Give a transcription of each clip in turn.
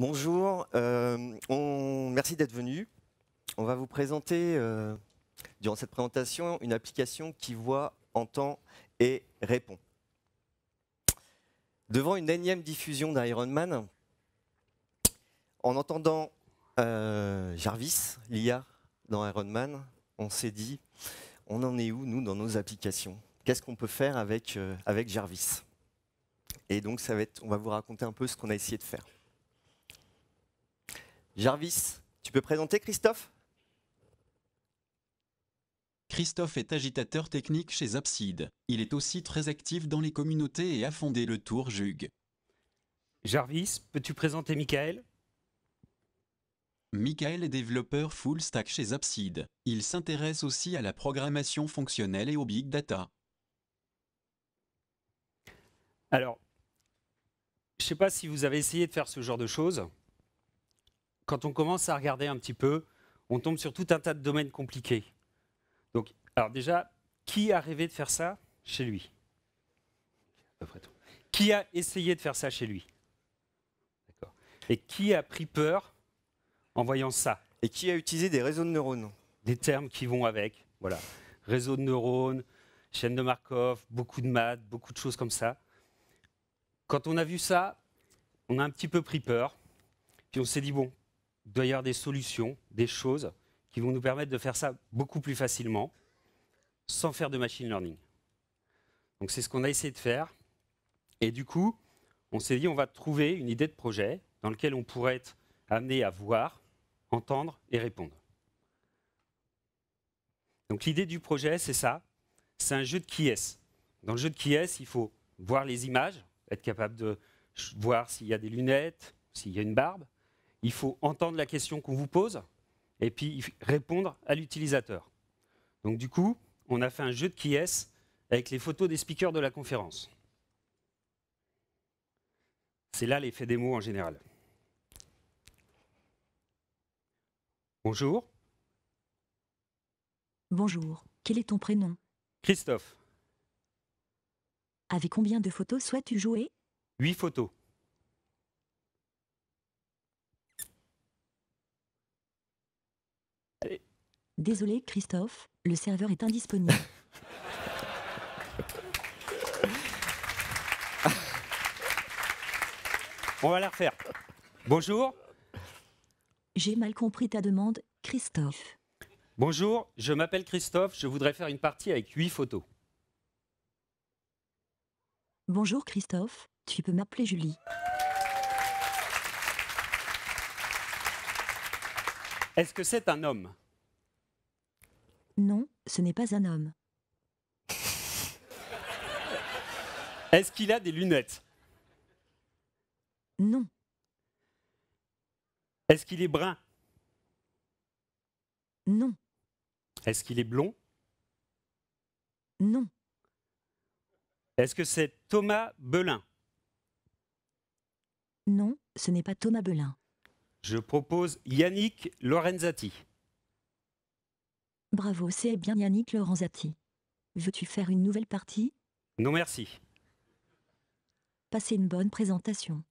Bonjour, euh, merci d'être venu. On va vous présenter, euh, durant cette présentation, une application qui voit, entend et répond. Devant une énième diffusion Man, en entendant euh, Jarvis, l'IA dans Man, on s'est dit, on en est où, nous, dans nos applications Qu'est-ce qu'on peut faire avec, avec Jarvis Et donc, ça va être, on va vous raconter un peu ce qu'on a essayé de faire. Jarvis, tu peux présenter Christophe Christophe est agitateur technique chez Abside. Il est aussi très actif dans les communautés et a fondé le Tour Jug. Jarvis, peux-tu présenter Michael Michael est développeur full stack chez Abside. Il s'intéresse aussi à la programmation fonctionnelle et au big data. Alors, je ne sais pas si vous avez essayé de faire ce genre de choses quand on commence à regarder un petit peu, on tombe sur tout un tas de domaines compliqués. Donc, alors déjà, qui a rêvé de faire ça chez lui Qui a essayé de faire ça chez lui Et qui a pris peur en voyant ça Et qui a utilisé des réseaux de neurones Des termes qui vont avec, voilà. Réseau de neurones, chaîne de Markov, beaucoup de maths, beaucoup de choses comme ça. Quand on a vu ça, on a un petit peu pris peur. Puis on s'est dit, bon, il doit y avoir des solutions, des choses qui vont nous permettre de faire ça beaucoup plus facilement, sans faire de machine learning. Donc c'est ce qu'on a essayé de faire. Et du coup, on s'est dit, on va trouver une idée de projet dans lequel on pourrait être amené à voir, entendre et répondre. Donc l'idée du projet, c'est ça. C'est un jeu de qui est. Dans le jeu de qui est, il faut voir les images, être capable de voir s'il y a des lunettes, s'il y a une barbe il faut entendre la question qu'on vous pose et puis répondre à l'utilisateur. Donc du coup, on a fait un jeu de qui est avec les photos des speakers de la conférence. C'est là l'effet des mots en général. Bonjour. Bonjour, quel est ton prénom Christophe. Avec combien de photos souhaites-tu jouer Huit photos. Désolé Christophe, le serveur est indisponible. On va la refaire. Bonjour. J'ai mal compris ta demande, Christophe. Bonjour, je m'appelle Christophe, je voudrais faire une partie avec huit photos. Bonjour Christophe, tu peux m'appeler Julie. Est-ce que c'est un homme non, ce n'est pas un homme. Est-ce qu'il a des lunettes Non. Est-ce qu'il est brun Non. Est-ce qu'il est blond Non. Est-ce que c'est Thomas Belin Non, ce n'est pas Thomas Belin. Je propose Yannick Lorenzati. Bravo, c'est bien Yannick Lorenzati. Veux-tu faire une nouvelle partie Non merci. Passez une bonne présentation.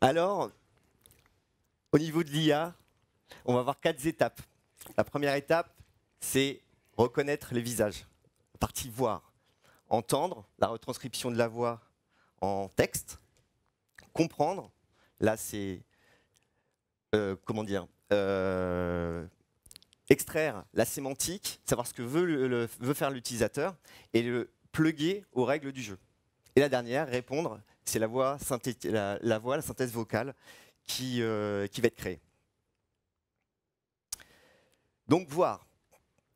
Alors, au niveau de l'IA, on va voir quatre étapes. La première étape, c'est reconnaître les visages, partie voir, entendre la retranscription de la voix en texte, comprendre, là c'est, euh, comment dire, euh, extraire la sémantique, savoir ce que veut, faire l'utilisateur, et le pluguer aux règles du jeu. Et la dernière, répondre, c'est la voix, la, voix, la synthèse vocale qui, euh, qui va être créée. Donc voir,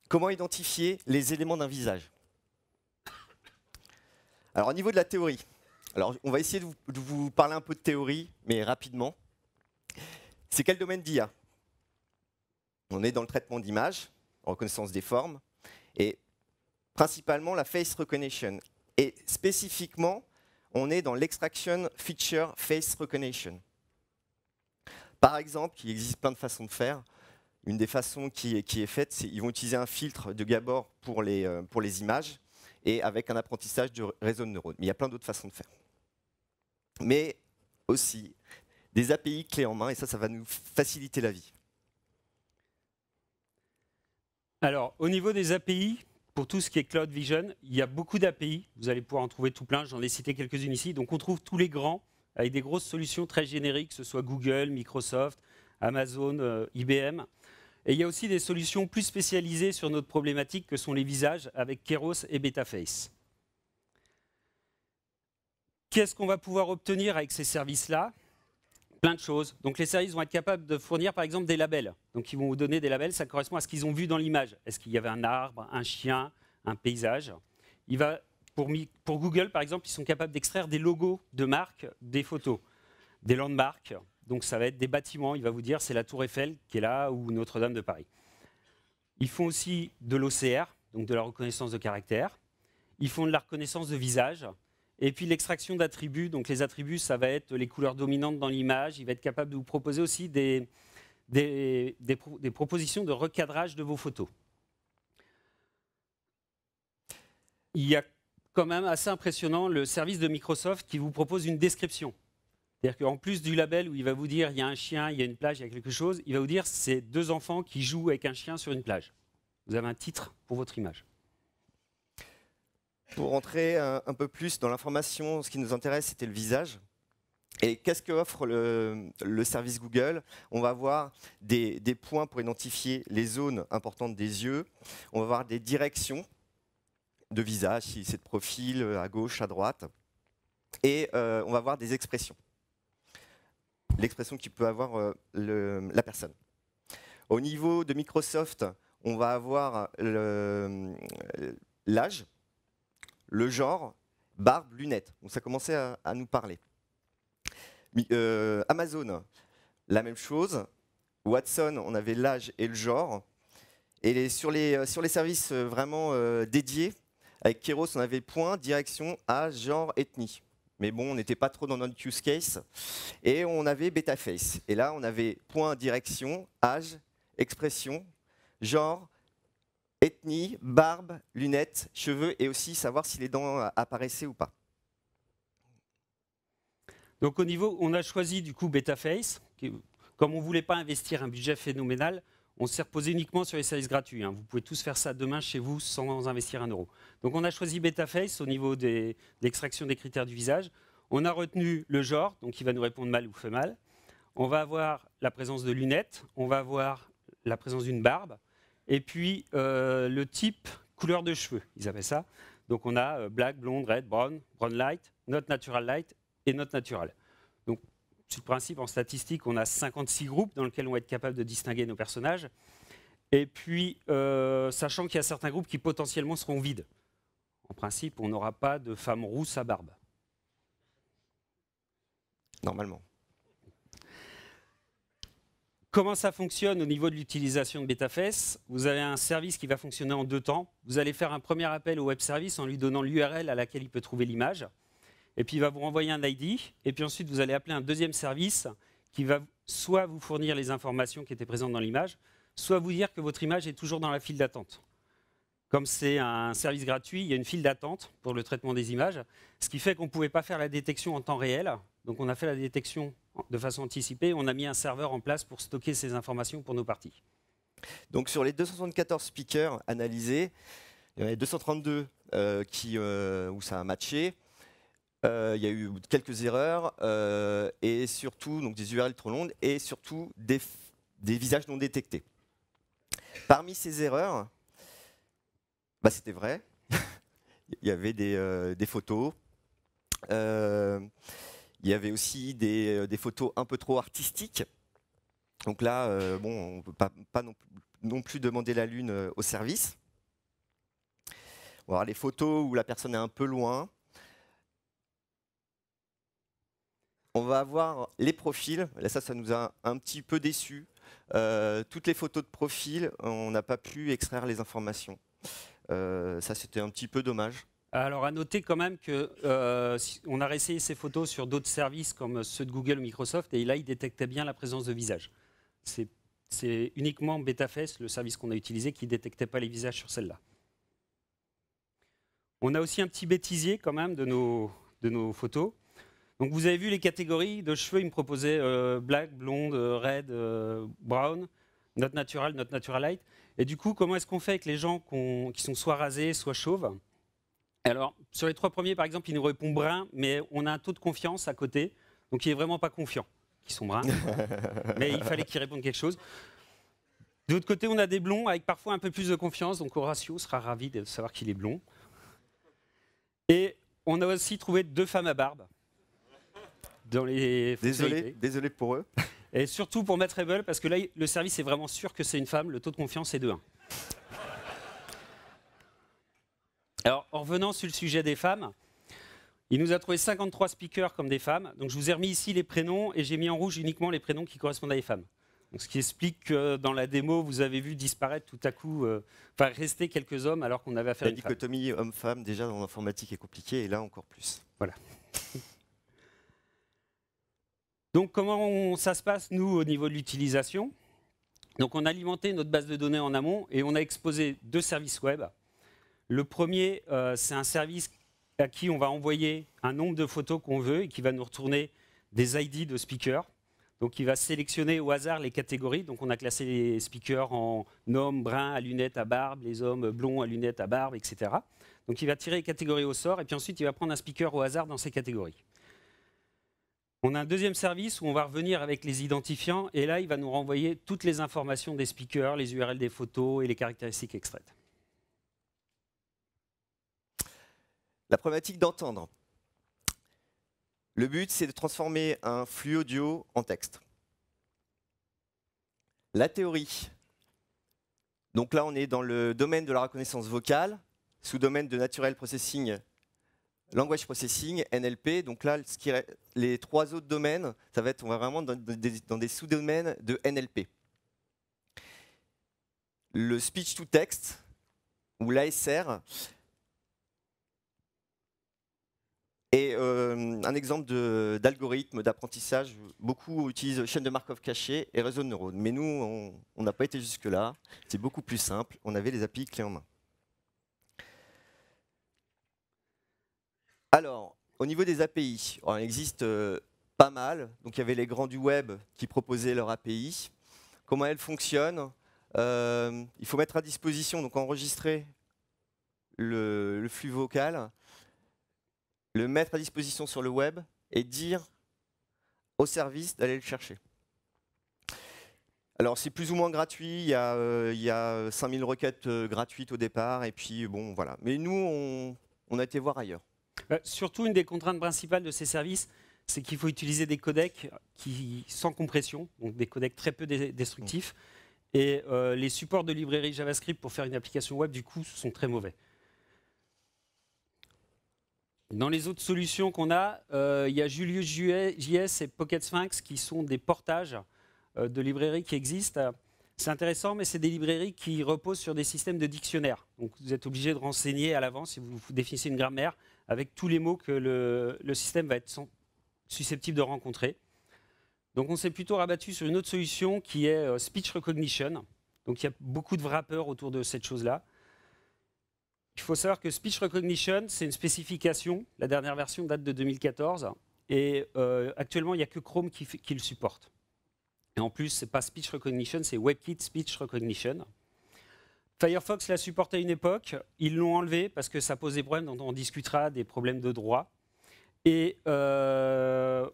comment identifier les éléments d'un visage. Alors au niveau de la théorie, alors, on va essayer de vous, parler un peu de théorie, mais rapidement. C'est quel domaine d'IA On est dans le traitement d'images, reconnaissance des formes, et principalement la face recognition. Et spécifiquement, on est dans l'extraction feature face recognition. Par exemple, il existe plein de façons de faire. Une des façons qui, est faite, c'est qu'ils vont utiliser un filtre de Gabor euh, pour les, images et avec un apprentissage de réseau de neurones. Mais il y a plein d'autres façons de faire mais aussi des API clés en main, et ça, ça va nous faciliter la vie. Alors, au niveau des API, pour tout ce qui est Cloud Vision, il y a beaucoup d'API. Vous allez pouvoir en trouver tout plein. J'en ai cité quelques-unes ici. Donc, on trouve tous les grands avec des grosses solutions très génériques, que ce soit Google, Microsoft, Amazon, euh, IBM. Et il y a aussi des solutions plus spécialisées sur notre problématique que sont les visages avec Keros et Betaface. Qu'est-ce qu'on va pouvoir obtenir avec ces services-là Plein de choses. Donc les services vont être capables de fournir par exemple des labels. Donc ils vont vous donner des labels, ça correspond à ce qu'ils ont vu dans l'image. Est-ce qu'il y avait un arbre, un chien, un paysage Il va, pour, pour Google par exemple, ils sont capables d'extraire des logos de marques, des photos, des landmarks. Donc ça va être des bâtiments, il va vous dire c'est la tour Eiffel qui est là ou Notre-Dame de Paris. Ils font aussi de l'OCR, donc de la reconnaissance de caractère. Ils font de la reconnaissance de visage. Et puis l'extraction d'attributs. Donc les attributs, ça va être les couleurs dominantes dans l'image. Il va être capable de vous proposer aussi des, des, propositions de recadrage de vos photos. Il y a quand même assez impressionnant le service de Microsoft qui vous propose une description. C'est-à-dire qu'en plus du label où il va vous dire il y a un chien, il y a une plage, il y a quelque chose, il va vous dire c'est deux enfants qui jouent avec un chien sur une plage. Vous avez un titre pour votre image. Pour entrer euh, un, peu plus dans l'information, ce qui nous intéresse, c'était le visage. Et qu'est-ce qu'offre le, service Google On va avoir des, points pour identifier les zones importantes des yeux. On va avoir des directions de visage, si c'est de profil, euh, à gauche, à droite. Et euh, on va avoir des expressions. L'expression qui peut avoir la personne. Au niveau de Microsoft, on va avoir l'âge le genre, barbe, lunettes. Donc ça commençait à, nous parler. Euh, Amazon, la même chose. Watson, on avait l'âge et le genre. Et les, sur, les, euh, sur les services euh, vraiment dédiés, avec Keros, on avait point, direction, âge, genre, ethnie. Mais bon, on n'était pas trop dans notre use case. Et on avait Betaface. Et là, on avait point, direction, âge, expression, genre, ethnie, barbe, lunettes, cheveux et aussi savoir si les dents euh, apparaissaient ou pas. Donc au niveau, on a choisi du coup BetaFace. comme on ne voulait pas investir un budget phénoménal, on s'est reposé uniquement sur les services gratuits. Hein. Vous pouvez tous faire ça demain chez vous sans investir un euro. Donc on a choisi BetaFace au niveau de l'extraction des critères du visage. On a retenu le genre, donc il va nous répondre mal ou fait mal. On va avoir la présence de lunettes, on va avoir la présence d'une barbe, et puis euh, le type couleur de cheveux, ils avaient ça. Donc on a euh, black, blonde, red, brown, brown light, not natural light et not natural. Donc sur le principe en statistique, on a 56 groupes dans lesquels on va être capable de distinguer nos personnages. Et puis, euh, sachant qu'il y a certains groupes qui potentiellement seront vides. En principe, on n'aura pas de femme rousse à barbe. Normalement. Comment ça fonctionne au niveau de l'utilisation de BetaFS Vous avez un service qui va fonctionner en deux temps. Vous allez faire un premier appel au web service en lui donnant l'URL à laquelle il peut trouver l'image. Et puis, il va vous renvoyer un ID. Et puis ensuite, vous allez appeler un deuxième service qui va soit vous fournir les informations qui étaient présentes dans l'image, soit vous dire que votre image est toujours dans la file d'attente. Comme c'est un service gratuit, il y a une file d'attente pour le traitement des images, ce qui fait qu'on ne pouvait pas faire la détection en temps réel. Donc on a fait la détection de façon anticipée, on a mis un serveur en place pour stocker ces informations pour nos parties. Donc sur les 274 speakers analysés, il y en a 232 euh, qui, euh, où ça a matché. Euh, il y a eu quelques erreurs et surtout donc des URL trop longues et surtout des, visages non détectés. Parmi ces erreurs, bah, c'était vrai. il y avait des, des photos. Il y avait aussi euh, des, photos un peu trop artistiques. Donc là, euh, bon, on ne peut pas, non, plus demander la lune euh, au service. On va les photos où la personne est un peu loin. On va avoir les profils. Là, ça, ça nous a un petit peu déçus. toutes les photos de profil, on n'a pas pu extraire les informations. ça, c'était un petit peu dommage. Alors, à noter quand même que euh, on a réessayé ces photos sur d'autres services comme ceux de Google ou Microsoft, et là, il détectait bien la présence de visage. C'est uniquement BetaFace, le service qu'on a utilisé, qui ne détectait pas les visages sur celle-là. On a aussi un petit bêtisier quand même de nos, photos. Donc vous avez vu les catégories de cheveux, ils me proposaient euh, black, blonde, euh, red, brown, not natural, not natural light. Et du coup, comment est-ce qu'on fait avec les gens qui sont soit rasés, soit chauves alors, sur les trois premiers, par exemple, il nous répond brun, mais on a un taux de confiance à côté, donc il n'est vraiment pas confiant qu'ils sont bruns. mais il fallait qu'il réponde quelque chose. De l'autre côté, on a des blonds avec parfois un peu plus de confiance, donc Horatio sera ravi de savoir qu'il est blond. Et on a aussi trouvé deux femmes à barbe dans les. Désolé, désolé pour eux. Et surtout pour Matt Rebel, parce que là, le service est vraiment sûr que c'est une femme, le taux de confiance est de 1. Alors, en revenant sur le sujet des femmes, il nous a trouvé 53 speakers comme des femmes. Donc, je vous ai remis ici les prénoms et j'ai mis en rouge uniquement les prénoms qui correspondent à les femmes. Donc, ce qui explique que dans la démo, vous avez vu disparaître tout à coup, euh, enfin rester quelques hommes alors qu'on avait affaire à une La dichotomie homme-femme, déjà dans l'informatique, est compliquée et là encore plus. Voilà. Donc, comment ça se passe, nous, au niveau de l'utilisation Donc, on a alimenté notre base de données en amont et on a exposé deux services web le premier, euh, c'est un service à qui on va envoyer un nombre de photos qu'on veut et qui va nous retourner des ID de speakers. Donc il va sélectionner au hasard les catégories. Donc on a classé les speakers en hommes bruns à lunettes à barbe, les hommes blonds à lunettes à barbe, etc. Donc il va tirer les catégories au sort et puis ensuite il va prendre un speaker au hasard dans ces catégories. On a un deuxième service où on va revenir avec les identifiants et là il va nous renvoyer toutes les informations des speakers, les URL des photos et les caractéristiques extraites. La problématique d'entendre. Le but, c'est de transformer un flux audio en texte. La théorie. Donc là, on est dans le domaine de la reconnaissance vocale, sous domaine de Natural Processing, Language Processing, NLP. Donc là, les trois autres domaines, ça va être, on va vraiment dans dans des sous-domaines de NLP. Le speech to text, ou l'ASR, Et euh, un exemple d'algorithme d'apprentissage, beaucoup utilisent chaîne de Markov cachée et réseau de neurones. Mais nous, on n'a pas été jusque-là. C'est beaucoup plus simple. On avait les API clés en main. Alors, au niveau des API, oh, il existe euh, pas mal. Donc, il y avait les grands du web qui proposaient leur API. Comment elles fonctionnent euh, Il faut mettre à disposition, donc enregistrer le flux vocal le mettre à disposition sur le web et dire au service d'aller le chercher. Alors c'est plus ou moins gratuit, il y a, 5000 euh, requêtes euh, gratuites au départ, et puis bon voilà. Mais nous, on, a été voir ailleurs. Euh, surtout, une des contraintes principales de ces services, c'est qu'il faut utiliser des codecs qui, sans compression, donc des codecs très peu destructifs, mmh. et les supports de librairie JavaScript pour faire une application web, du coup, sont très mauvais. Dans les autres solutions qu'on a, euh, il y a Julius JS et Pocket Sphinx qui sont des portages euh, de librairies qui existent. C'est intéressant, mais c'est des librairies qui reposent sur des systèmes de dictionnaires. Donc vous êtes obligé de renseigner à l'avance si vous définissez une grammaire avec tous les mots que le, système va être susceptible de rencontrer. Donc on s'est plutôt rabattu sur une autre solution qui est euh, Speech Recognition. Donc il y a beaucoup de wrappers autour de cette chose-là. Il faut savoir que Speech Recognition, c'est une spécification. La dernière version date de 2014. Et euh, actuellement, il n'y a que Chrome qui, le supporte. Et en plus, ce n'est pas Speech Recognition, c'est WebKit Speech Recognition. Firefox l'a supporté à une époque. Ils l'ont enlevé parce que ça pose des problèmes dont on discutera, des problèmes de droit. Et euh,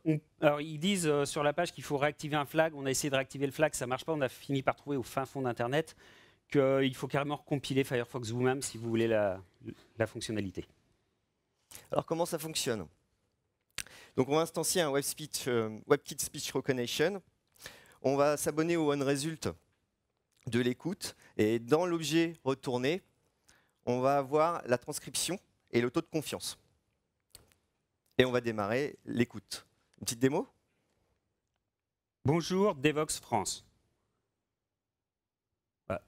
ils disent euh, sur la page qu'il faut réactiver un flag. On a essayé de réactiver le flag, ça ne marche pas. On a fini par trouver au fin fond d'Internet qu'il faut carrément recompiler Firefox vous-même si vous voulez la, fonctionnalité. Alors comment ça fonctionne donc on va instancier un Speech, euh, WebKit Speech Recognition. On va s'abonner au OneResult de l'écoute. Et dans l'objet retourné, on va avoir la transcription et le taux de confiance. Et on va démarrer l'écoute. Une petite démo Bonjour, Devox France.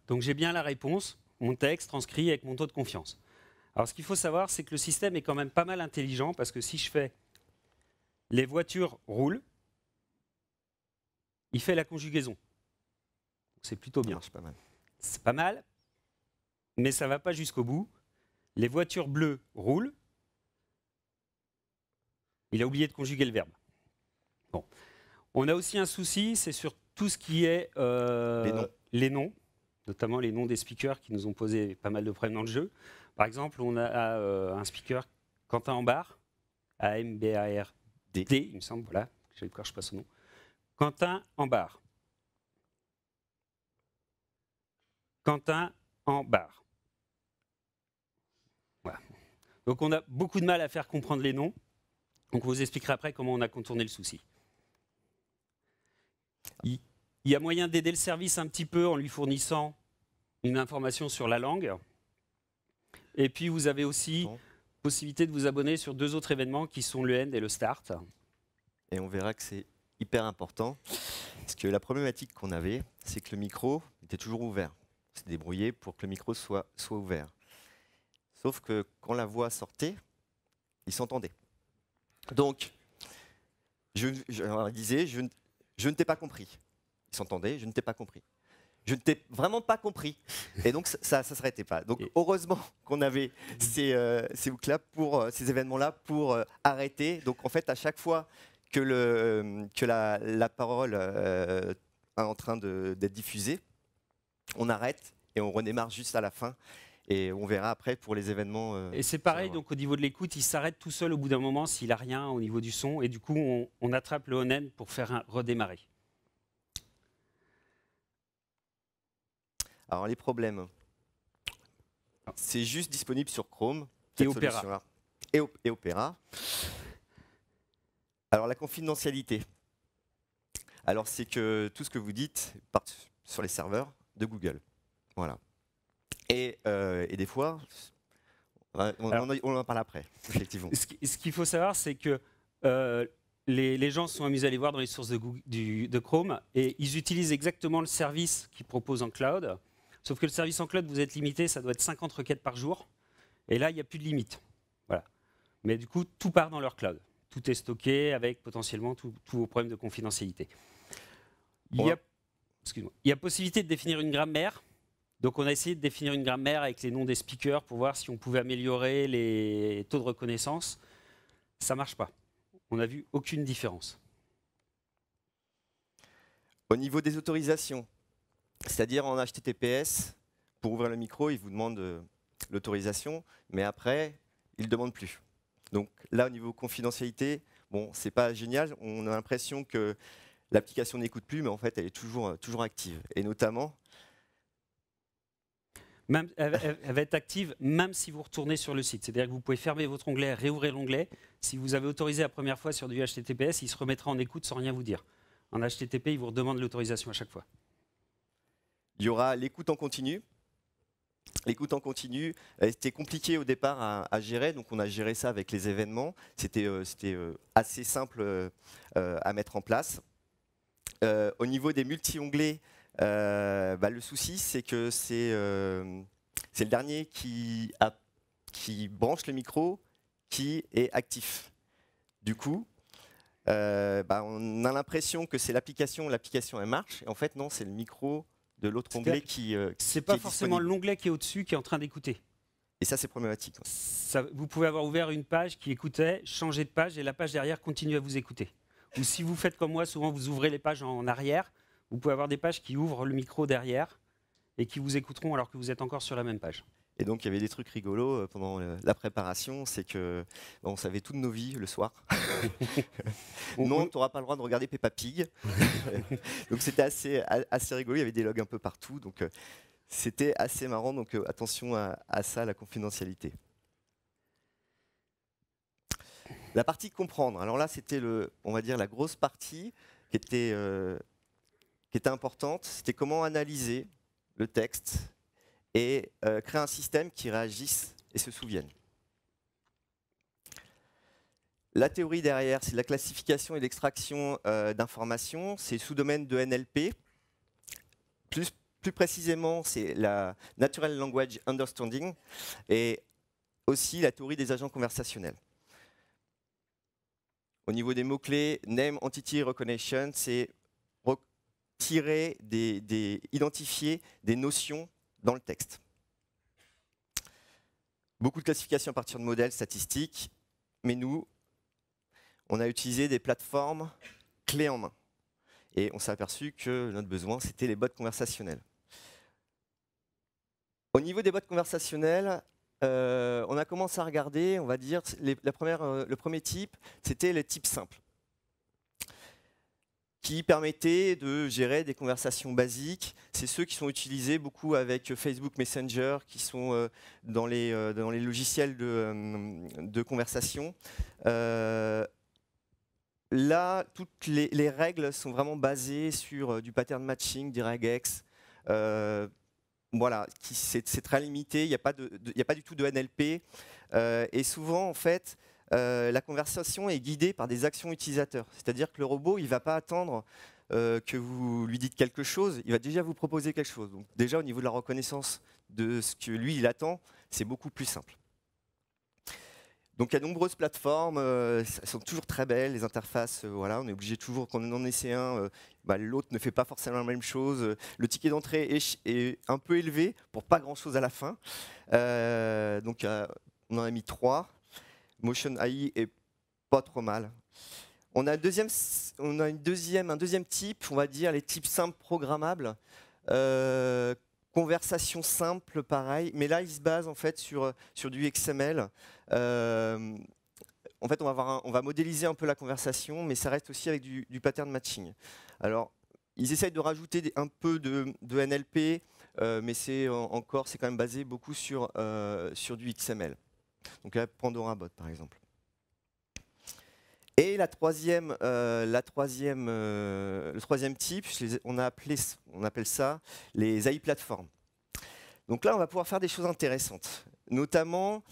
Donc j'ai bien la réponse, mon texte transcrit avec mon taux de confiance. Alors ce qu'il faut savoir, c'est que le système est quand même pas mal intelligent parce que si je fais les voitures roulent, il fait la conjugaison. C'est plutôt bien. C'est pas mal. C'est pas mal, mais ça va pas jusqu'au bout. Les voitures bleues roulent. Il a oublié de conjuguer le verbe. Bon. On a aussi un souci, c'est sur tout ce qui est euh, Les noms notamment les noms des speakers qui nous ont posé pas mal de problèmes dans le jeu. Par exemple, on a euh, un speaker, Quentin Ambar, A-M-B-A-R-D, il me semble, voilà, je ne pas son nom. Quentin Ambar. Quentin Ambar. Voilà. Donc on a beaucoup de mal à faire comprendre les noms. Donc on vous expliquera après comment on a contourné le souci. Il y a moyen d'aider le service un petit peu en lui fournissant une information sur la langue. Et puis vous avez aussi possibilité de vous abonner sur deux autres événements qui sont le End et le Start. Et on verra que c'est hyper important. Parce que la problématique qu'on avait, c'est que le micro était toujours ouvert. On s'est débrouillé pour que le micro soit, soit ouvert. Sauf que quand la voix sortait, il s'entendait. Donc, je, je, disais, je, je ne t'ai pas compris s'entendait, je ne t'ai pas compris. Je ne t'ai vraiment pas compris. Et donc, ça ne s'arrêtait pas. Donc, heureusement qu'on avait ces, euh, là pour, euh, ces événements-là, pour euh, arrêter. Donc, en fait, à chaque fois que, le, euh, que la, parole est en train d'être diffusée, on arrête et on redémarre juste à la fin et on verra après pour les événements. et c'est pareil, donc au niveau de l'écoute, il s'arrête tout seul au bout d'un moment s'il n'a rien au niveau du son, et du coup on, attrape le Onen pour faire un redémarrer. Alors les problèmes, c'est juste disponible sur Chrome. Et Opera. Et, Alors la confidentialité. Alors c'est que tout ce que vous dites part sur les serveurs de Google. Voilà. Et, euh, des fois, on, en parle après, effectivement. Ce qu'il faut savoir, c'est que euh, les, gens sont amusés à aller voir dans les sources de, de Chrome et ils utilisent exactement le service qu'ils proposent en cloud. Sauf que le service en cloud, vous êtes limité, ça doit être 50 requêtes par jour. Et là, il n'y a plus de limite. Voilà. Mais du coup, tout part dans leur cloud. Tout est stocké avec potentiellement tous vos problèmes de confidentialité. Il y, il y a possibilité de définir une grammaire. Donc on a essayé de définir une grammaire avec les noms des speakers pour voir si on pouvait améliorer les taux de reconnaissance. Ça ne marche pas. On n'a vu aucune différence. Au niveau des autorisations, c'est-à-dire en HTTPS, pour ouvrir le micro, il vous demande euh, l'autorisation, mais après, il ne demande plus. Donc là, au niveau confidentialité, bon, n'est pas génial. On a l'impression que l'application n'écoute plus, mais en fait, elle est toujours, euh, toujours active. Et notamment, elle, va être active même si vous retournez sur le site. C'est-à-dire que vous pouvez fermer votre onglet, réouvrir l'onglet. Si vous avez autorisé la première fois sur du HTTPS, il se remettra en écoute sans rien vous dire. En HTTP, il vous redemande l'autorisation à chaque fois. Il y aura l'écoute en continu. L'écoute en continu, euh, c'était compliqué au départ à, gérer, donc on a géré ça avec les événements. C'était euh, euh, assez simple à mettre en place. au niveau des multi-onglets, bah, le souci, c'est que c'est le dernier qui, branche le micro qui est actif. Du coup, bah, on a l'impression que c'est l'application, l'application elle marche, et en fait non, c'est le micro de l'autre onglet qui. Euh, c'est pas forcément l'onglet qui est au-dessus qui est en train d'écouter. Et ça, c'est problématique. vous pouvez avoir ouvert une page qui écoutait, changer de page et la page derrière continue à vous écouter. Ou si vous faites comme moi, souvent vous ouvrez les pages en arrière, vous pouvez avoir des pages qui ouvrent le micro derrière et qui vous écouteront alors que vous êtes encore sur la même page. Et donc, il y avait des trucs rigolos euh, pendant la préparation, c'est que bah, on savait toutes nos vies le soir. non, tu n'auras pas le droit de regarder Peppa Pig. donc, c'était assez, assez rigolo. Il y avait des logs un peu partout. Donc, euh, c'était assez marrant. Donc, euh, attention à, ça, la confidentialité. La partie comprendre. Alors là, c'était on va dire la grosse partie qui était, qui était importante. C'était comment analyser le texte et euh, créer un système qui réagisse et se souvienne. La théorie derrière, c'est la classification et l'extraction euh, d'informations. C'est le sous-domaine de NLP. Plus, plus précisément, c'est la Natural Language Understanding et aussi la théorie des agents conversationnels. Au niveau des mots-clés, Name Entity Recognition, c'est retirer, des, identifier des notions dans le texte. Beaucoup de classifications à partir de modèles statistiques, mais nous, on a utilisé des plateformes clés en main. Et on s'est aperçu que notre besoin, c'était les bots conversationnels. Au niveau des bots conversationnels, euh, on a commencé à regarder, on va dire, la première, euh, le premier type, c'était les types simples qui permettait de gérer des conversations basiques. C'est ceux qui sont utilisés beaucoup avec euh, Facebook Messenger, qui sont euh, dans les, euh, dans les logiciels de, conversation. là, toutes les, règles sont vraiment basées sur du pattern matching, des regex. voilà, c'est très limité, il n'y a, a, pas du tout de NLP. et souvent, en fait, euh, la conversation est guidée par des actions utilisateurs. C'est-à-dire que le robot, il ne va pas attendre euh, que vous lui dites quelque chose, il va déjà vous proposer quelque chose. Donc déjà, au niveau de la reconnaissance de ce que lui, il attend, c'est beaucoup plus simple. Donc il y a de nombreuses plateformes, euh, elles sont toujours très belles, les interfaces, voilà, on est obligé toujours, quand on en essaie un, bah, l'autre ne fait pas forcément la même chose. Le ticket d'entrée est, est, un peu élevé pour pas grand-chose à la fin. donc on en a mis trois. Motion AI est pas trop mal. On a, un deuxième, une deuxième, un deuxième type, on va dire les types simples programmables. Euh, conversation simple, pareil, mais là, ils se basent en fait sur, sur du XML. Euh, en fait, on va, modéliser un peu la conversation, mais ça reste aussi avec du, pattern matching. Alors, ils essayent de rajouter un peu de, NLP, euh, mais c'est encore, c'est quand même basé beaucoup sur, sur du XML. Donc la euh, Pandora Bot, par exemple. Et la troisième, euh, la troisième, euh, le troisième type, on, appelle ça les AI plateformes. Donc là, on va pouvoir faire des choses intéressantes. Notamment,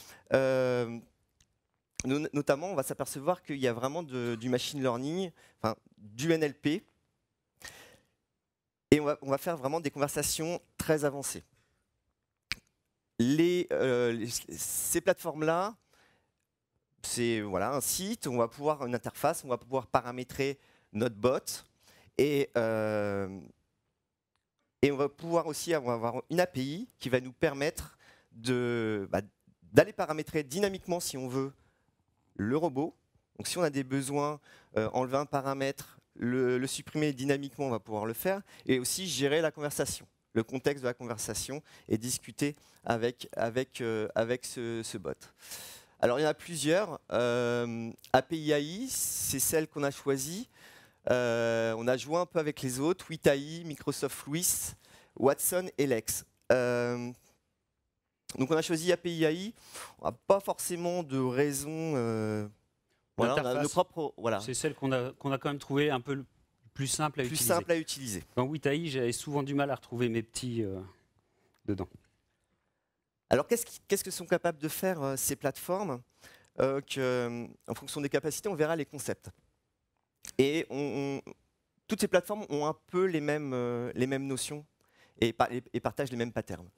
notamment on va s'apercevoir qu'il y a vraiment du machine learning, enfin, du NLP, et on va faire vraiment des conversations très avancées. Euh, ces plateformes-là, c'est voilà, un site, on va pouvoir, une interface, on va pouvoir paramétrer notre bot. Et, euh, on va pouvoir aussi avoir une API qui va nous permettre bah, d'aller paramétrer dynamiquement, si on veut, le robot. Donc si on a des besoins, euh, enlever un paramètre, le supprimer dynamiquement, on va pouvoir le faire. Et aussi gérer la conversation le contexte de la conversation et discuter avec, avec, euh, avec ce, bot. Alors il y en a plusieurs. Euh, API c'est celle qu'on a choisie. Euh, on a joué un peu avec les autres, WITAI, Microsoft LUIS, Watson et Lex. Euh, donc on a choisi API On n'a pas forcément de raison... Voilà, voilà. C'est celle qu'on a, qu'on a, quand même trouvée un peu le plus simple à utiliser. simple à j'avais souvent du mal à retrouver mes petits euh, dedans. Alors, qu'est-ce, qu'est-ce que sont capables de faire euh, ces plateformes euh, En fonction des capacités, on verra les concepts. Et toutes ces plateformes ont un peu les mêmes, les mêmes notions et, partagent les mêmes patterns.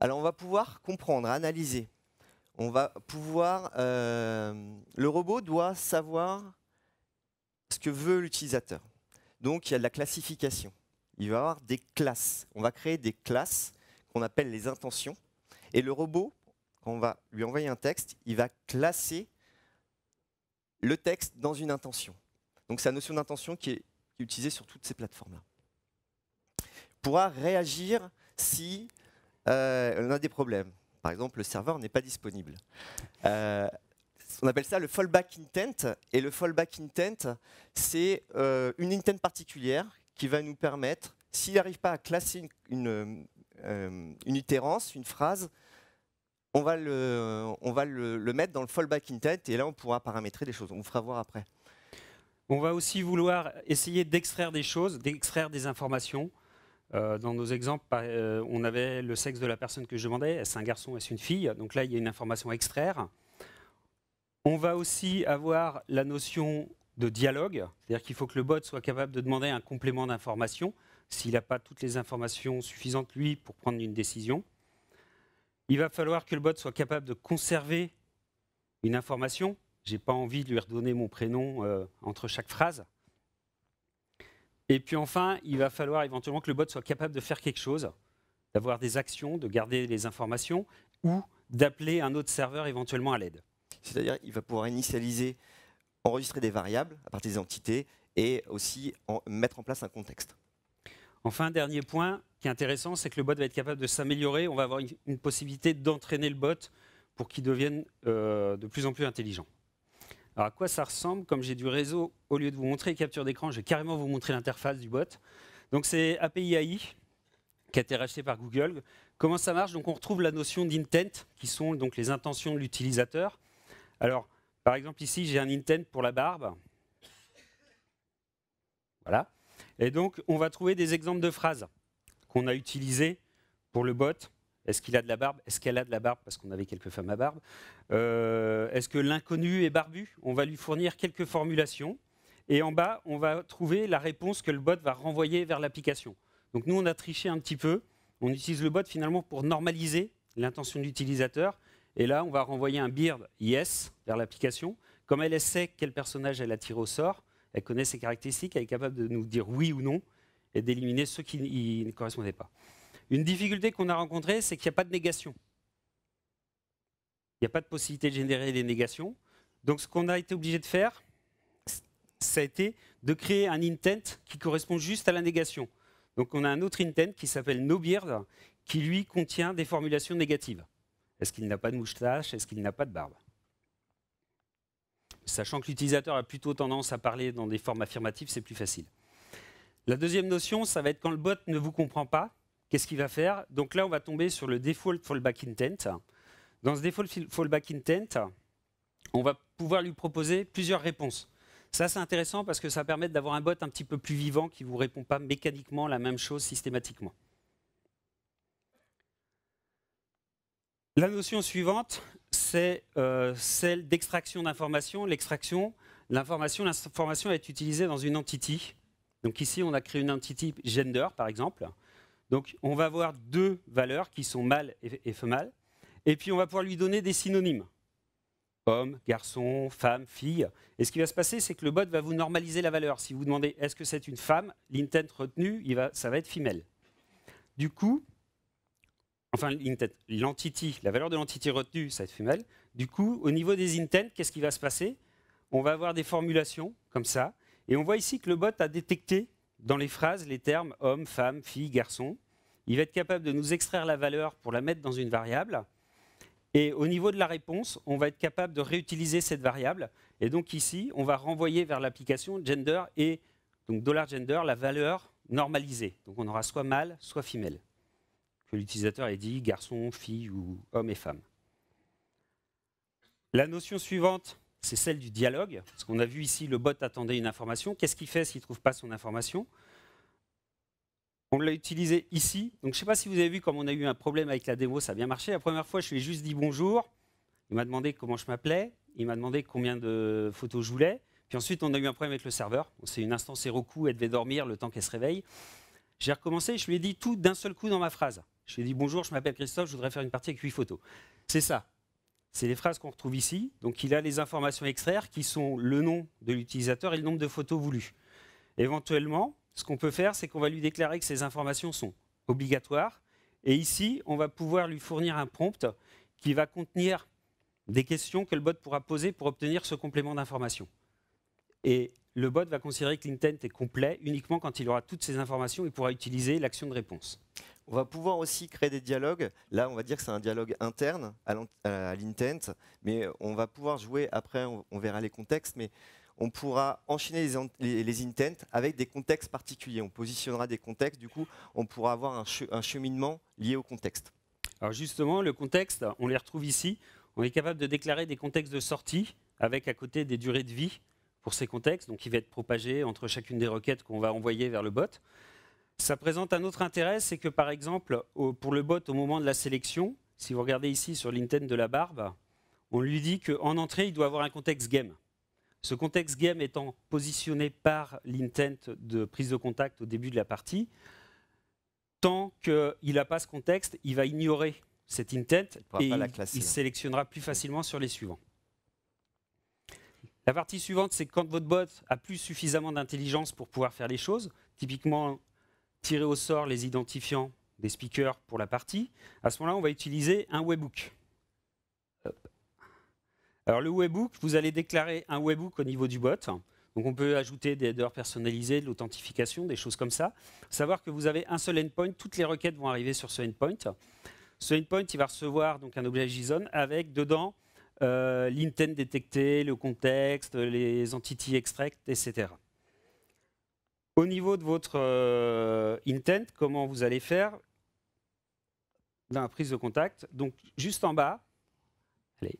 Alors, on va pouvoir comprendre, analyser on va pouvoir. le robot doit savoir ce que veut l'utilisateur. Donc il y a de la classification. Il va y avoir des classes. On va créer des classes qu'on appelle les intentions. Et le robot, quand on va lui envoyer un texte, il va classer le texte dans une intention. Donc c'est la notion d'intention qui est utilisée sur toutes ces plateformes-là. Pourra réagir si euh, on a des problèmes. Par exemple, le serveur n'est pas disponible. Euh, on appelle ça le fallback intent. Et le fallback intent, c'est euh, une intent particulière qui va nous permettre, s'il n'arrive pas à classer une, une, euh, itérance, une phrase, on va, le, on va le, mettre dans le fallback intent et là on pourra paramétrer des choses. On vous fera voir après. On va aussi vouloir essayer d'extraire des choses, d'extraire des informations. Euh, dans nos exemples, on avait le sexe de la personne que je demandais, est-ce un garçon, est-ce une fille Donc là, il y a une information à extraire. On va aussi avoir la notion de dialogue, c'est-à-dire qu'il faut que le bot soit capable de demander un complément d'information s'il n'a pas toutes les informations suffisantes, lui, pour prendre une décision. Il va falloir que le bot soit capable de conserver une information. Je n'ai pas envie de lui redonner mon prénom euh, entre chaque phrase. Et puis enfin, il va falloir éventuellement que le bot soit capable de faire quelque chose, d'avoir des actions, de garder les informations ou d'appeler un autre serveur éventuellement à l'aide c'est-à-dire qu'il va pouvoir initialiser, enregistrer des variables à partir des entités et aussi mettre en place un contexte. Enfin, dernier point qui est intéressant, c'est que le bot va être capable de s'améliorer. On va avoir une, possibilité d'entraîner le bot pour qu'il devienne euh, de plus en plus intelligent. Alors à quoi ça ressemble Comme j'ai du réseau, au lieu de vous montrer capture d'écran, je vais carrément vous montrer l'interface du bot. Donc c'est API AI qui a été racheté par Google. Comment ça marche Donc on retrouve la notion d'intent, qui sont donc les intentions de l'utilisateur. Alors, par exemple, ici, j'ai un intent pour la barbe. Voilà. Et donc, on va trouver des exemples de phrases qu'on a utilisées pour le bot. Est-ce qu'il a de la barbe Est-ce qu'elle a de la barbe Parce qu'on avait quelques femmes à barbe. Euh, est-ce que l'inconnu est barbu On va lui fournir quelques formulations. Et en bas, on va trouver la réponse que le bot va renvoyer vers l'application. Donc nous, on a triché un petit peu. On utilise le bot finalement pour normaliser l'intention de l'utilisateur et là, on va renvoyer un beard yes vers l'application. Comme elle sait quel personnage elle a tiré au sort, elle connaît ses caractéristiques, elle est capable de nous dire oui ou non et d'éliminer ceux qui ne correspondaient pas. Une difficulté qu'on a rencontrée, c'est qu'il n'y a pas de négation. Il n'y a pas de possibilité de générer des négations. Donc ce qu'on a été obligé de faire, ça a été de créer un intent qui correspond juste à la négation. Donc on a un autre intent qui s'appelle no beard, qui lui contient des formulations négatives. Est-ce qu'il n'a pas de moustache Est-ce qu'il n'a pas de barbe Sachant que l'utilisateur a plutôt tendance à parler dans des formes affirmatives, c'est plus facile. La deuxième notion, ça va être quand le bot ne vous comprend pas, qu'est-ce qu'il va faire Donc là, on va tomber sur le default fallback intent. Dans ce default fallback intent, on va pouvoir lui proposer plusieurs réponses. Ça, c'est intéressant parce que ça permet d'avoir un bot un petit peu plus vivant qui ne vous répond pas mécaniquement la même chose systématiquement. La notion suivante, c'est euh, celle d'extraction d'informations. L'extraction, l'information, l'information est utilisée dans une entity. Donc ici, on a créé une entity gender, par exemple. Donc on va avoir deux valeurs qui sont mâle et femelle. Et puis on va pouvoir lui donner des synonymes. Homme, garçon, femme, fille. Et ce qui va se passer, c'est que le bot va vous normaliser la valeur. Si vous demandez est-ce que c'est une femme, l'intent retenu, va, ça va être femelle. Du coup, enfin l'entité, l'entity, la valeur de l'entity retenue, ça va être femelle. Du coup, au niveau des intents, qu'est-ce qui va se passer On va avoir des formulations comme ça. Et on voit ici que le bot a détecté dans les phrases les termes homme, femme, fille, garçon. Il va être capable de nous extraire la valeur pour la mettre dans une variable. Et au niveau de la réponse, on va être capable de réutiliser cette variable. Et donc ici, on va renvoyer vers l'application gender et donc $gender la valeur normalisée. Donc on aura soit mâle, soit femelle l'utilisateur ait dit garçon, fille ou homme et femme. La notion suivante, c'est celle du dialogue. Parce qu'on a vu ici, le bot attendait une information. Qu'est-ce qu'il fait s'il ne trouve pas son information On l'a utilisé ici. Donc, je ne sais pas si vous avez vu, comme on a eu un problème avec la démo, ça a bien marché. La première fois, je lui ai juste dit bonjour. Il m'a demandé comment je m'appelais. Il m'a demandé combien de photos je voulais. Puis ensuite, on a eu un problème avec le serveur. C'est une instance Heroku, elle devait dormir le temps qu'elle se réveille. J'ai recommencé, et je lui ai dit tout d'un seul coup dans ma phrase. Je lui ai dit bonjour, je m'appelle Christophe, je voudrais faire une partie avec 8 photos. C'est ça. C'est les phrases qu'on retrouve ici. Donc il a les informations extraires qui sont le nom de l'utilisateur et le nombre de photos voulues. Éventuellement, ce qu'on peut faire, c'est qu'on va lui déclarer que ces informations sont obligatoires. Et ici, on va pouvoir lui fournir un prompt qui va contenir des questions que le bot pourra poser pour obtenir ce complément d'informations. Et le bot va considérer que l'intent est complet uniquement quand il aura toutes ces informations et pourra utiliser l'action de réponse. On va pouvoir aussi créer des dialogues. Là, on va dire que c'est un dialogue interne à l'intent, mais on va pouvoir jouer, après, on verra les contextes, mais on pourra enchaîner les, intents avec des contextes particuliers. On positionnera des contextes, du coup, on pourra avoir un, cheminement lié au contexte. Alors justement, le contexte, on les retrouve ici. On est capable de déclarer des contextes de sortie avec à côté des durées de vie pour ces contextes, donc il va être propagé entre chacune des requêtes qu'on va envoyer vers le bot. Ça présente un autre intérêt, c'est que par exemple, pour le bot, au moment de la sélection, si vous regardez ici sur l'intent de la barbe, on lui dit qu'en entrée, il doit avoir un contexte game. Ce contexte game étant positionné par l'intent de prise de contact au début de la partie, tant qu'il n'a pas ce contexte, il va ignorer cet intent et il hein. sélectionnera plus facilement sur les suivants. La partie suivante, c'est quand votre bot a plus suffisamment d'intelligence pour pouvoir faire les choses, typiquement tirer au sort les identifiants des speakers pour la partie, à ce moment-là, on va utiliser un webhook. Alors le webhook, vous allez déclarer un webhook au niveau du bot. Donc on peut ajouter des headers personnalisés, de l'authentification, des choses comme ça. Savoir que vous avez un seul endpoint, toutes les requêtes vont arriver sur ce endpoint. Ce endpoint, il va recevoir donc un objet JSON avec dedans euh, l'intent détecté, le contexte, les entities extract, etc. Au niveau de votre euh, intent, comment vous allez faire dans la prise de contact Donc, juste en bas, allez,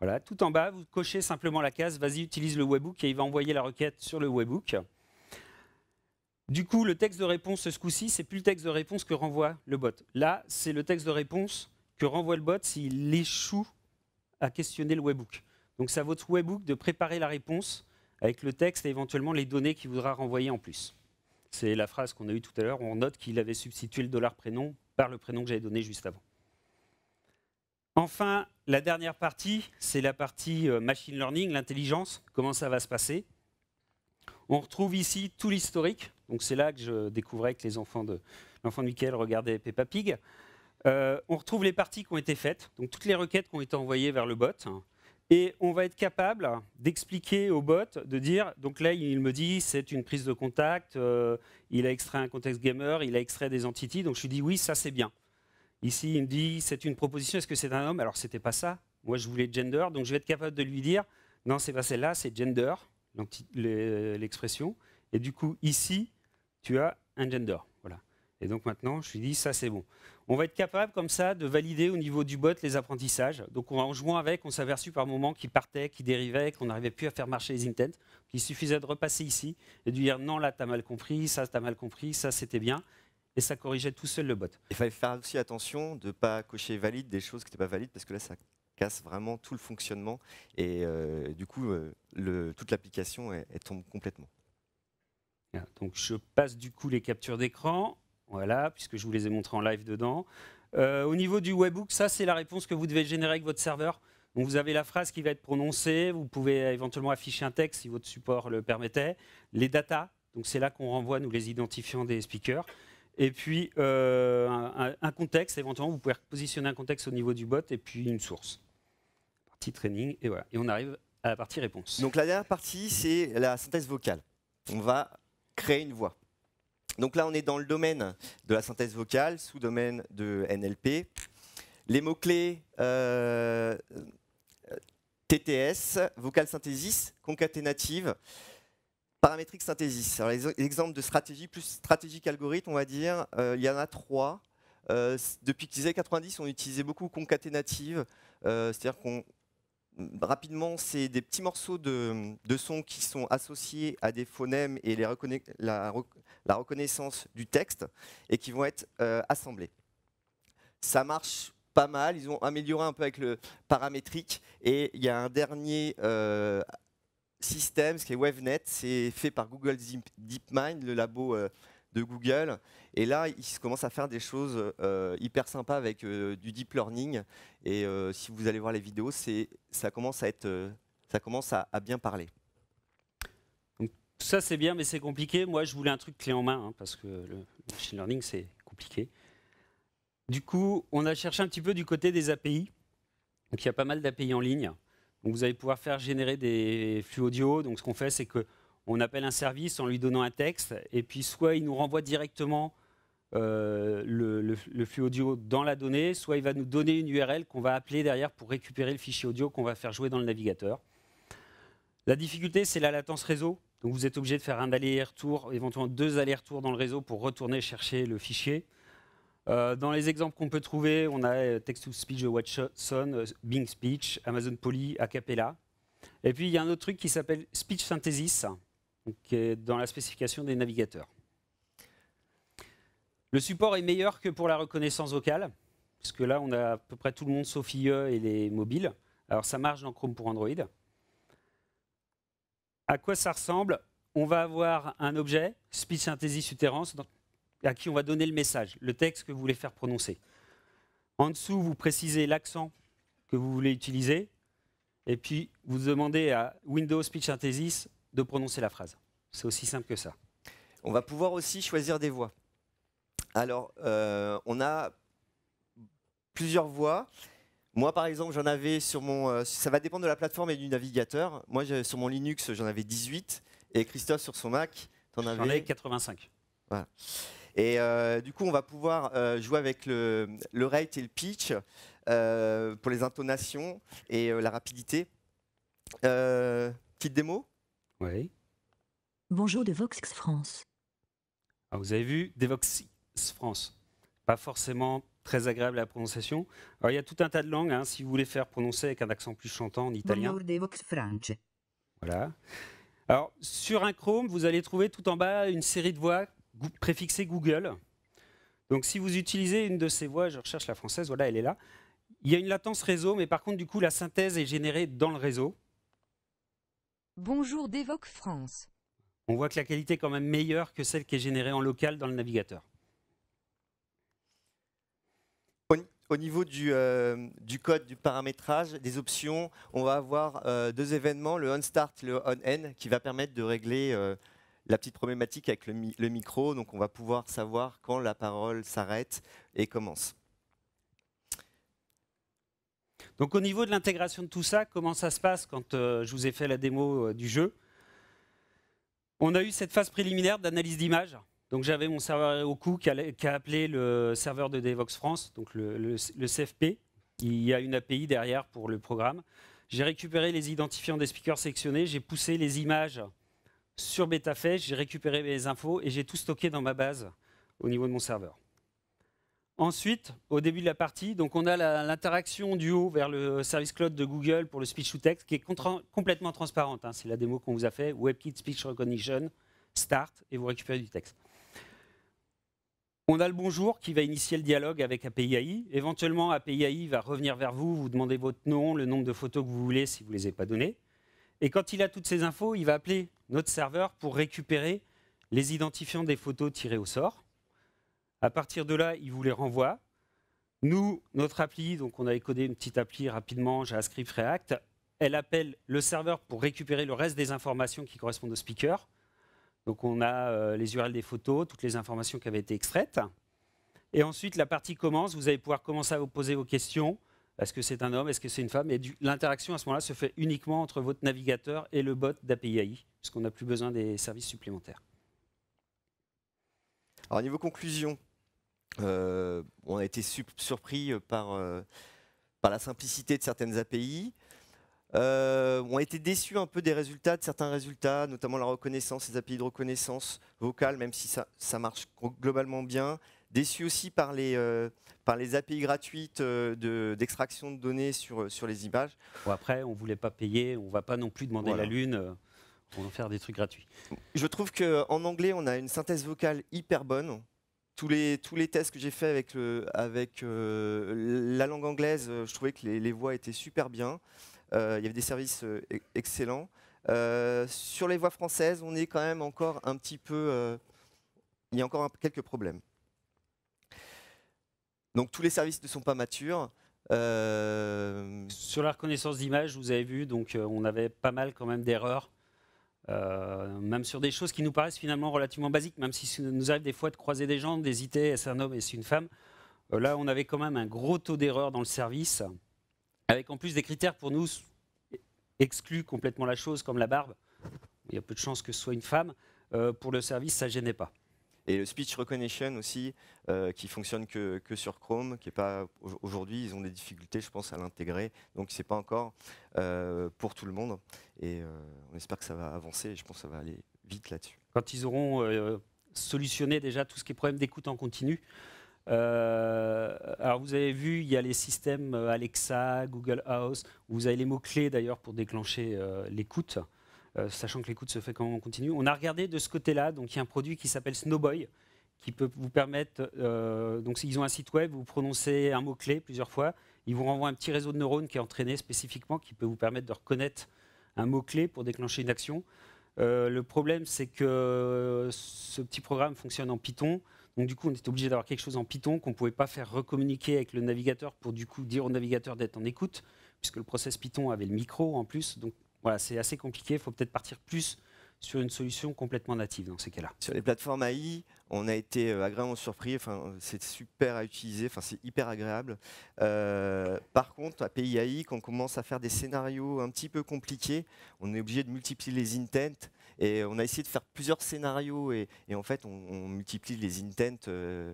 voilà, tout en bas, vous cochez simplement la case Vas-y, utilise le webbook et il va envoyer la requête sur le webbook. Du coup, le texte de réponse ce coup-ci, ce n'est plus le texte de réponse que renvoie le bot. Là, c'est le texte de réponse que renvoie le bot s'il échoue à questionner le webbook. Donc c'est à votre webbook de préparer la réponse avec le texte et éventuellement les données qu'il voudra renvoyer en plus. C'est la phrase qu'on a eue tout à l'heure, on note qu'il avait substitué le dollar prénom par le prénom que j'avais donné juste avant. Enfin, la dernière partie, c'est la partie euh, machine learning, l'intelligence, comment ça va se passer. On retrouve ici tout l'historique, donc c'est là que je découvrais que les enfants de l'enfant de Michael regardaient Peppa Pig. Euh, on retrouve les parties qui ont été faites, donc toutes les requêtes qui ont été envoyées vers le bot. Et on va être capable d'expliquer au bot, de dire, donc là, il me dit, c'est une prise de contact, euh, il a extrait un contexte gamer, il a extrait des entités donc je lui dis, oui, ça c'est bien. Ici, il me dit, c'est une proposition, est-ce que c'est un homme Alors, c'était pas ça. Moi, je voulais gender, donc je vais être capable de lui dire, non, c'est pas celle-là, c'est gender, l'expression. Et du coup, ici, tu as un gender. Voilà. Et donc maintenant, je lui suis dit, ça c'est bon. On va être capable comme ça de valider au niveau du bot les apprentissages. Donc en jouant avec, on s'est aperçu par moments qu'ils partaient, qu'ils dérivaient, qu'on n'arrivait plus à faire marcher les intents. Il suffisait de repasser ici et de dire non, là as mal compris, ça t'as mal compris, ça c'était bien. Et ça corrigeait tout seul le bot. Il fallait faire aussi attention de ne pas cocher valide des choses qui n'étaient pas valides parce que là ça casse vraiment tout le fonctionnement et euh, du coup euh, toute l'application tombe complètement. Donc je passe du coup les captures d'écran. Voilà, puisque je vous les ai montrés en live dedans. Euh, au niveau du webbook, ça c'est la réponse que vous devez générer avec votre serveur. vous avez la phrase qui va être prononcée, vous pouvez éventuellement afficher un texte si votre support le permettait, les data, donc c'est là qu'on renvoie nous les identifiants des speakers, et puis euh, un, un, contexte, éventuellement vous pouvez positionner un contexte au niveau du bot, et puis une source. Partie training, et voilà, et on arrive à la partie réponse. Donc la dernière partie, c'est la synthèse vocale. On va créer une voix. Donc là, on est dans le domaine de la synthèse vocale, sous-domaine de NLP. Les mots-clés euh, TTS, vocal synthesis, concaténative, paramétrique synthesis. Alors les exemples de stratégie plus stratégique algorithme, on va dire, euh, il y en a trois. Euh, depuis les années 90, on utilisait beaucoup concaténative, c'est-à-dire qu'on Rapidement, c'est des petits morceaux de, de sons qui sont associés à des phonèmes et la, reconnaissance du texte et qui vont être euh, assemblés. Ça marche pas mal, ils ont amélioré un peu avec le paramétrique et il y a un dernier euh, système, ce qui est WaveNet, c'est fait par Google DeepMind, le labo euh, de Google. Et là, ils commencent à faire des choses euh, hyper sympas avec euh, du deep learning. Et euh, si vous allez voir les vidéos, ça commence à, être, ça commence à, bien parler. ça, c'est bien, mais c'est compliqué. Moi, je voulais un truc clé en main, hein, parce que le machine learning, c'est compliqué. Du coup, on a cherché un petit peu du côté des API. Donc, il y a pas mal d'API en ligne. vous allez pouvoir faire générer des flux audio. Donc, ce qu'on fait, c'est que on appelle un service en lui donnant un texte, et puis soit il nous renvoie directement euh, le, flux audio dans la donnée, soit il va nous donner une URL qu'on va appeler derrière pour récupérer le fichier audio qu'on va faire jouer dans le navigateur. La difficulté, c'est la latence réseau. Donc vous êtes obligé de faire un aller-retour, éventuellement deux allers-retours dans le réseau pour retourner chercher le fichier. Euh, dans les exemples qu'on peut trouver, on a euh, Text-to-Speech de Watson, Bing Speech, Amazon Poly, Acapella. Et puis il y a un autre truc qui s'appelle Speech Synthesis. Euh, dans la spécification des navigateurs. Le support est meilleur que pour la reconnaissance vocale, puisque là, on a à peu près tout le monde sauf IE et les mobiles. Alors, ça marche dans Chrome pour Android. À quoi ça ressemble On va avoir un objet, speech synthesis utérance, à qui on va donner le message, le texte que vous voulez faire prononcer. En dessous, vous précisez l'accent que vous voulez utiliser, et puis vous demandez à Windows Speech Synthesis de prononcer la phrase. C'est aussi simple que ça. On va pouvoir aussi choisir des voix. Alors, euh, on a plusieurs voix. Moi, par exemple, j'en avais sur mon. Euh, ça va dépendre de la plateforme et du navigateur. Moi, sur mon Linux, j'en avais 18. Et Christophe, sur son Mac, t'en avais. J'en avais 85. Voilà. Et euh, du coup, on va pouvoir jouer avec le, rate et le pitch pour les intonations et la rapidité. petite démo Bonjour de France. Ah, vous avez vu, Devox France. Pas forcément très agréable à la prononciation. il y a tout un tas de langues, hein, si vous voulez faire prononcer avec un accent plus chantant en italien. Bonjour Devox France. Voilà. Alors, sur un Chrome, vous allez trouver tout en bas une série de voix préfixées Google. Donc, si vous utilisez une de ces voix, je recherche la française, voilà, elle est là. Il y a une latence réseau, mais par contre, du coup, la synthèse est générée dans le réseau. Bonjour d'Evoque France. On voit que la qualité est quand même meilleure que celle qui est générée en local dans le navigateur. Au niveau euh, du, code, du paramétrage, des options, on va avoir euh, deux événements, le on start, le on end, qui va permettre de régler euh, la petite problématique avec le, micro. Donc on va pouvoir savoir quand la parole s'arrête et commence. Donc au niveau de l'intégration de tout ça, comment ça se passe quand euh, je vous ai fait la démo euh, du jeu On a eu cette phase préliminaire d'analyse d'image. Donc j'avais mon serveur au cou qui a, appelé le serveur de Devox France, donc le, CFP. Il y a une API derrière pour le programme. J'ai récupéré les identifiants des speakers sectionnés, j'ai poussé les images sur BetaFest, j'ai récupéré les infos et j'ai tout stocké dans ma base au niveau de mon serveur. Ensuite, au début de la partie, donc on a l'interaction du haut vers le service cloud de Google pour le speech to text qui est complètement transparente. Hein. C'est la démo qu'on vous a fait. WebKit Speech Recognition, Start, et vous récupérez du texte. On a le bonjour qui va initier le dialogue avec API Éventuellement, API va revenir vers vous, vous demander votre nom, le nombre de photos que vous voulez si vous ne les avez pas données. Et quand il a toutes ces infos, il va appeler notre serveur pour récupérer les identifiants des photos tirées au sort. À partir de là, il vous les renvoie. Nous, notre appli, donc on avait codé une petite appli rapidement, JavaScript React, elle appelle le serveur pour récupérer le reste des informations qui correspondent au speaker. Donc on a euh, les URL des photos, toutes les informations qui avaient été extraites. Et ensuite, la partie commence, vous allez pouvoir commencer à vous poser vos questions. Est-ce que c'est un homme Est-ce que c'est une femme Et l'interaction à ce moment-là se fait uniquement entre votre navigateur et le bot d'API puisqu'on n'a plus besoin des services supplémentaires. Alors niveau conclusion, euh, on a été surpris euh, par, euh, par la simplicité de certaines API. on a été déçus un peu des résultats, de certains résultats, notamment la reconnaissance, les API de reconnaissance vocale, même si ça, ça marche globalement bien. Déçus aussi par les, par les API gratuites d'extraction de, données sur, sur les images. Bon, après, on ne voulait pas payer, on ne va pas non plus demander la lune. pour faire des trucs gratuits. Je trouve qu'en anglais, on a une synthèse vocale hyper bonne tous les, tous les tests que j'ai faits avec, euh, la langue anglaise, euh, je trouvais que les, voix étaient super bien. Euh, il y avait des services excellents. sur les voix françaises, on est quand même encore un petit peu... il y a encore quelques problèmes. Donc tous les services ne sont pas matures. Sur la reconnaissance d'image, vous avez vu, donc on avait pas mal quand même d'erreurs. Euh, même sur des choses qui nous paraissent finalement relativement basiques, même si nous arrive des fois de croiser des gens, d'hésiter, est-ce un homme, est-ce une femme euh, Là, on avait quand même un gros taux d'erreur dans le service, avec en plus des critères pour nous exclus complètement la chose, comme la barbe. Il y a peu de chances que ce soit une femme. Euh, pour le service, ça gênait pas. Et le speech recognition aussi, euh, qui fonctionne que, sur Chrome, qui est pas aujourd'hui, ils ont des difficultés, je pense, à l'intégrer. Donc c'est pas encore euh, pour tout le monde. Et euh, on espère que ça va avancer. Et je pense que ça va aller vite là-dessus. Quand ils auront euh, solutionné déjà tout ce qui est problème d'écoute en continu. alors vous avez vu, il y a les systèmes Alexa, Google House. Où vous avez les mots clés d'ailleurs pour déclencher l'écoute. Euh, sachant que l'écoute se fait quand on continue. On a regardé de ce côté-là, donc il y a un produit qui s'appelle Snowboy, qui peut vous permettre, euh, donc ils ont un site web, vous prononcez un mot-clé plusieurs fois, ils vous renvoient un petit réseau de neurones qui est entraîné spécifiquement, qui peut vous permettre de reconnaître un mot-clé pour déclencher une action. Euh, le problème, c'est que ce petit programme fonctionne en Python. Donc du coup, on était obligé d'avoir quelque chose en Python qu'on ne pouvait pas faire recommuniquer avec le navigateur pour du coup dire au navigateur d'être en écoute, puisque le process Python avait le micro en plus. Donc voilà, c'est assez compliqué. Il faut peut-être partir plus sur une solution complètement native dans ces cas-là. Sur les plateformes AI, on a été euh, agréablement surpris. Enfin, c'est super à utiliser. Enfin, c'est hyper agréable. Euh, par contre, à PIAI, quand on commence à faire des scénarios un petit peu compliqués, on est obligé de multiplier les intents. Et on a essayé de faire plusieurs scénarios et, en fait, on, multiplie les intents euh,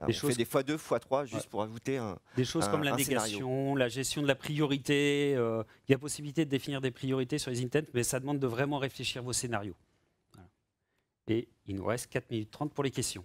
ah, des on des fois deux, fois trois, juste pour ajouter un. Des choses comme la négation, la gestion de la priorité. Euh, il y a possibilité de définir des priorités sur les intents, mais ça demande de vraiment réfléchir vos scénarios. Et il nous reste 4 minutes 30 pour les questions.